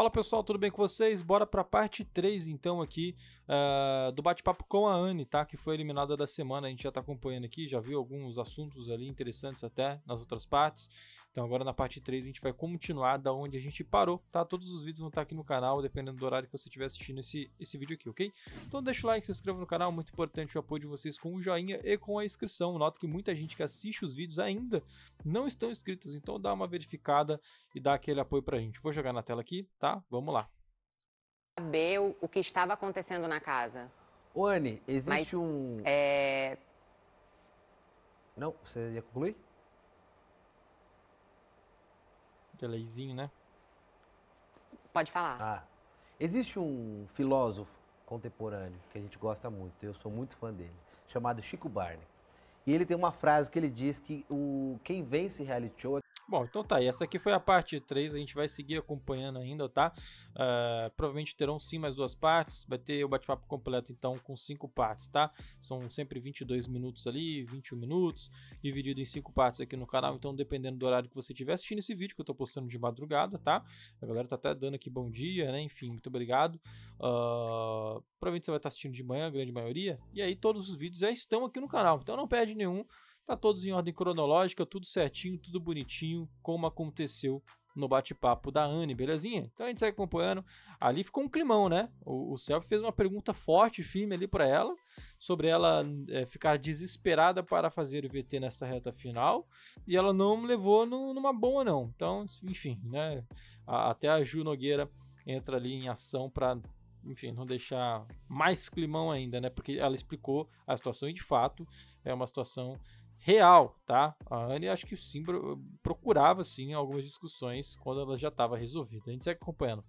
Fala pessoal, tudo bem com vocês? Bora para a parte 3 então aqui uh, do bate-papo com a Anne, tá? Que foi eliminada da semana, a gente já está acompanhando aqui, já viu alguns assuntos ali interessantes até nas outras partes. Então agora na parte 3 a gente vai continuar da onde a gente parou, tá? Todos os vídeos vão estar tá aqui no canal, dependendo do horário que você estiver assistindo esse, esse vídeo aqui, ok? Então deixa o like, se inscreva no canal, muito importante o apoio de vocês com o joinha e com a inscrição. Nota que muita gente que assiste os vídeos ainda não estão inscritos, então dá uma verificada e dá aquele apoio pra gente. Vou jogar na tela aqui, tá? Vamos lá. Saber o, que estava acontecendo na casa. Oane, Anne, existe Mas, um... É... Não, você ia concluir? leizinho, né? Pode falar. Ah, existe um filósofo contemporâneo que a gente gosta muito, eu sou muito fã dele, chamado Chico Barney. E ele tem uma frase que ele diz que o, quem vence reality show é Bom, então tá aí. Essa aqui foi a parte 3. A gente vai seguir acompanhando ainda, tá? Uh, provavelmente terão sim mais duas partes. Vai ter o bate-papo completo, então, com cinco partes, tá? São sempre 22 minutos ali, 21 minutos, dividido em cinco partes aqui no canal. Então, dependendo do horário que você estiver assistindo esse vídeo, que eu tô postando de madrugada, tá? A galera tá até dando aqui bom dia, né? Enfim, muito obrigado. Uh, provavelmente você vai estar assistindo de manhã, a grande maioria. E aí, todos os vídeos já estão aqui no canal. Então, não perde nenhum. Tá todos em ordem cronológica, tudo certinho, tudo bonitinho, como aconteceu no bate-papo da Anne, belezinha? Então a gente segue acompanhando. Ali ficou um climão, né? O, o fez uma pergunta forte e firme ali para ela, sobre ela é, ficar desesperada para fazer o VT nessa reta final, e ela não levou no, numa boa, não. Então, enfim, né? A, até a Ju Nogueira entra ali em ação para enfim, não deixar mais climão ainda, né? Porque ela explicou a situação e de fato é uma situação real, tá? A Anne acho que sim procurava sim algumas discussões quando ela já estava resolvida. A gente segue acompanhando.